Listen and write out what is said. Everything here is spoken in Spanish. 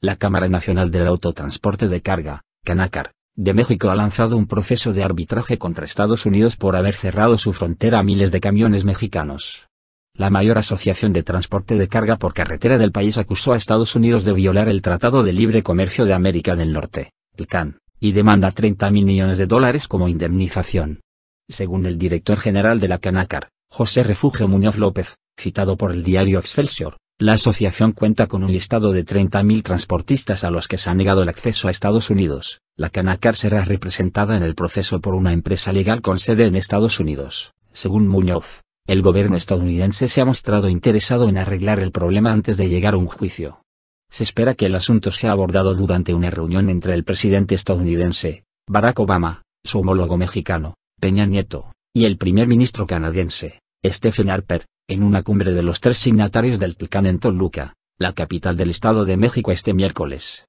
La Cámara Nacional del Autotransporte de Carga, Canacar, de México ha lanzado un proceso de arbitraje contra Estados Unidos por haber cerrado su frontera a miles de camiones mexicanos. La mayor asociación de transporte de carga por carretera del país acusó a Estados Unidos de violar el Tratado de Libre Comercio de América del Norte, TLCAN, y demanda 30 millones de dólares como indemnización. Según el director general de la Canacar, José Refugio Muñoz López, citado por el diario Excelsior, la asociación cuenta con un listado de 30.000 transportistas a los que se ha negado el acceso a Estados Unidos. La Canacar será representada en el proceso por una empresa legal con sede en Estados Unidos. Según Muñoz, el gobierno estadounidense se ha mostrado interesado en arreglar el problema antes de llegar a un juicio. Se espera que el asunto sea abordado durante una reunión entre el presidente estadounidense, Barack Obama, su homólogo mexicano, Peña Nieto, y el primer ministro canadiense, Stephen Harper, en una cumbre de los tres signatarios del TLCAN en Toluca, la capital del Estado de México este miércoles.